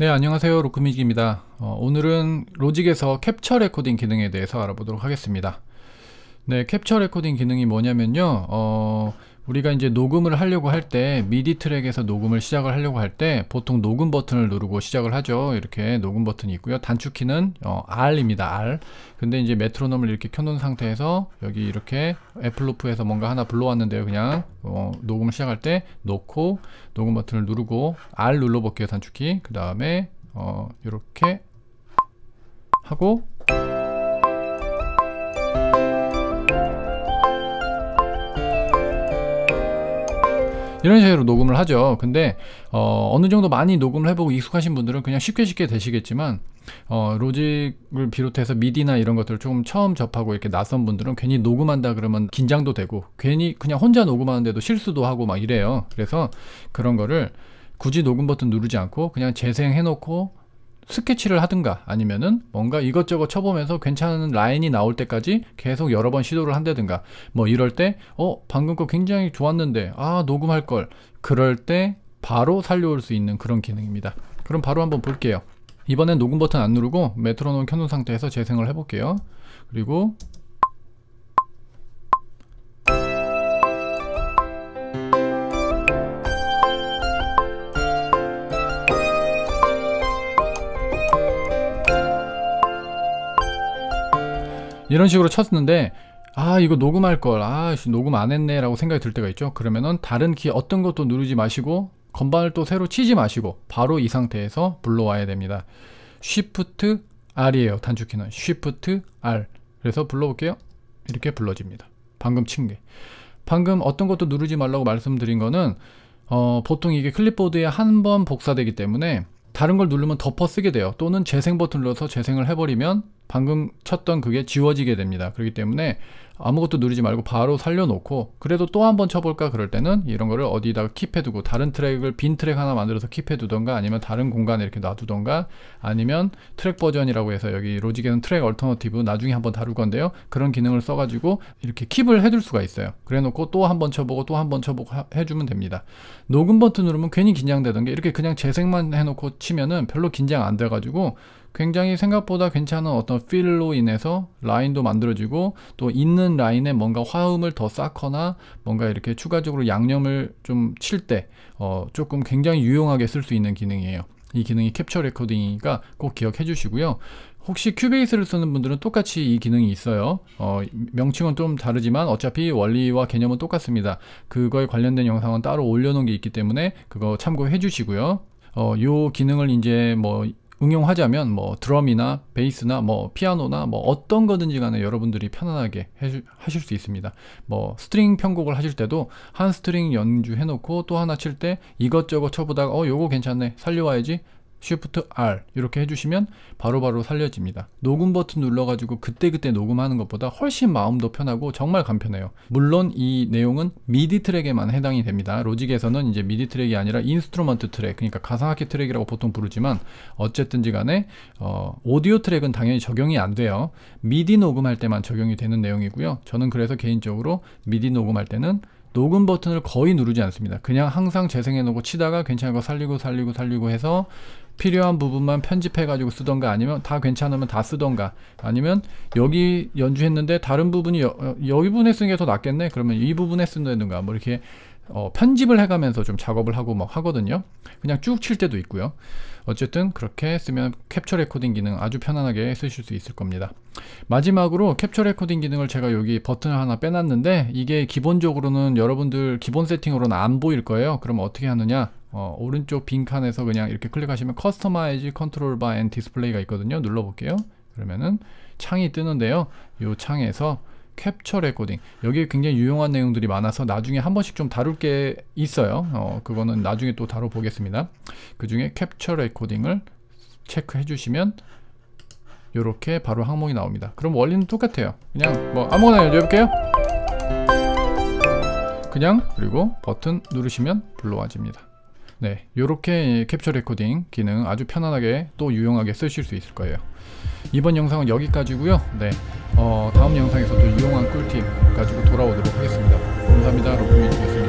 네 안녕하세요 로크미지입니다 어, 오늘은 로직에서 캡처 레코딩 기능에 대해서 알아보도록 하겠습니다 네 캡처 레코딩 기능이 뭐냐면요 어, 우리가 이제 녹음을 하려고 할 때 미디 트랙에서 녹음을 시작을 하려고 할 때 보통 녹음 버튼을 누르고 시작을 하죠 이렇게 녹음 버튼이 있고요 단축키는 어, R입니다 R 근데 이제 메트로놈을 이렇게 켜놓은 상태에서 여기 이렇게 애플로프에서 뭔가 하나 불러왔는데요 그냥 어, 녹음을 시작할 때 놓고 녹음 버튼을 누르고 R 눌러볼게요 단축키 그 다음에 어, 이렇게 하고 이런 식으로 녹음을 하죠. 근데 어, 느 정도 많이 녹음을 해보고 익숙하신 분들은 그냥 쉽게 쉽게 되시겠지만 어, 로직을 비롯해서 미디나 이런 것들을 조금 처음 접하고 이렇게 낯선 분들은 괜히 녹음한다 그러면 긴장도 되고 괜히 그냥 혼자 녹음하는데도 실수도 하고 막 이래요. 그래서 그런 거를 굳이 녹음 버튼 누르지 않고 그냥 재생해놓고 스케치를 하든가 아니면은 뭔가 이것저것 쳐보면서 괜찮은 라인이 나올 때까지 계속 여러 번 시도를 한다든가 뭐 이럴 때 어 방금 거 굉장히 좋았는데 아 녹음할 걸 그럴 때 바로 살려올 수 있는 그런 기능입니다 그럼 바로 한번 볼게요 이번엔 녹음 버튼 안 누르고 메트로놈 켜놓은 상태에서 재생을 해볼게요 그리고 이런 식으로 쳤는데 아 이거 녹음할 걸 아 녹음 안 했네 라고 생각이 들 때가 있죠 그러면은 다른 키 어떤 것도 누르지 마시고 건반을 또 새로 치지 마시고 바로 이 상태에서 불러와야 됩니다 Shift R이에요 단축키는 Shift R 그래서 불러볼게요 이렇게 불러집니다 방금 친게 방금 어떤 것도 누르지 말라고 말씀드린 거는 어, 보통 이게 클립보드에 한 번 복사되기 때문에 다른 걸 누르면 덮어 쓰게 돼요 또는 재생 버튼 눌러서 재생을 해버리면 방금 쳤던 그게 지워지게 됩니다. 그렇기 때문에 아무것도 누르지 말고 바로 살려놓고 그래도 또 한 번 쳐볼까 그럴 때는 이런 거를 어디다가 킵해두고 다른 트랙을 빈 트랙 하나 만들어서 킵해두던가 아니면 다른 공간에 이렇게 놔두던가 아니면 트랙 버전이라고 해서 여기 로직에는 트랙 얼터너티브 나중에 한번 다룰 건데요 그런 기능을 써가지고 이렇게 킵을 해둘 수가 있어요 그래놓고 또 한 번 쳐보고 또 한 번 쳐보고 하, 해주면 됩니다 녹음 버튼 누르면 괜히 긴장되던 게 이렇게 그냥 재생만 해놓고 치면은 별로 긴장 안 돼가지고 굉장히 생각보다 괜찮은 어떤 필로 인해서 라인도 만들어지고 또 있는 라인에 뭔가 화음을 더 쌓거나 뭔가 이렇게 추가적으로 양념을 좀 칠 때 어, 조금 굉장히 유용하게 쓸 수 있는 기능이에요. 이 기능이 캡처 레코딩이니까 꼭 기억해 주시고요. 혹시 큐베이스를 쓰는 분들은 똑같이 이 기능이 있어요. 어, 명칭은 좀 다르지만 어차피 원리와 개념은 똑같습니다. 그거에 관련된 영상은 따로 올려놓은 게 있기 때문에 그거 참고해 주시고요. 어, 요 기능을 이제 뭐 응용하자면 뭐 드럼이나 베이스나 뭐 피아노나 뭐 어떤 거든지 간에 여러분들이 편안하게 해주, 하실 수 있습니다. 뭐 스트링 편곡을 하실 때도 한 스트링 연주해놓고 또 하나 칠 때 이것저것 쳐보다가 어 요거 괜찮네 살려와야지 Shift R 이렇게 해주시면 바로바로 바로 살려집니다. 녹음 버튼 눌러가지고 그때그때 녹음하는 것보다 훨씬 마음도 편하고 정말 간편해요. 물론 이 내용은 미디 트랙에만 해당이 됩니다. 로직에서는 이제 미디 트랙이 아니라 인스트루먼트 트랙, 그러니까 가상악기 트랙이라고 보통 부르지만 어쨌든지 간에 어, 오디오 트랙은 당연히 적용이 안 돼요. 미디 녹음할 때만 적용이 되는 내용이고요. 저는 그래서 개인적으로 미디 녹음할 때는 녹음 버튼을 거의 누르지 않습니다. 그냥 항상 재생해 놓고 치다가 괜찮은 거 살리고 살리고 살리고 해서 필요한 부분만 편집해 가지고 쓰던가 아니면 다 괜찮으면 다 쓰던가 아니면 여기 연주했는데 다른 부분이 여, 어, 여기 부분에 쓰는 게 더 낫겠네 그러면 이 부분에 쓴다든가 뭐 이렇게 어, 편집을 해가면서 좀 작업을 하고 막 하거든요 그냥 쭉 칠 때도 있고요 어쨌든 그렇게 쓰면 캡처 레코딩 기능 아주 편안하게 쓰실 수 있을 겁니다 마지막으로 캡처 레코딩 기능을 제가 여기 버튼을 하나 빼놨는데 이게 기본적으로는 여러분들 기본 세팅으로는 안 보일 거예요 그럼 어떻게 하느냐 어, 오른쪽 빈칸에서 그냥 이렇게 클릭하시면 커스터마이즈 컨트롤 바앤 디스플레이가 있거든요 눌러볼게요 그러면은 창이 뜨는데요 요 창에서 캡처 레코딩 여기 에 굉장히 유용한 내용들이 많아서 나중에 한 번씩 좀 다룰 게 있어요 어, 그거는 나중에 또 다뤄보겠습니다 그 중에 캡처 레코딩을 체크해 주시면 이렇게 바로 항목이 나옵니다 그럼 원리는 똑같아요 그냥 뭐 아무거나 연주볼게요 그냥 그리고 버튼 누르시면 불러와집니다 네, 이렇게 캡처 레코딩 기능 아주 편안하게 또 유용하게 쓰실 수 있을 거예요. 이번 영상은 여기까지고요. 네, 어, 다음 영상에서 또 유용한 꿀팁 가지고 돌아오도록 하겠습니다. 감사합니다. 로프민이었습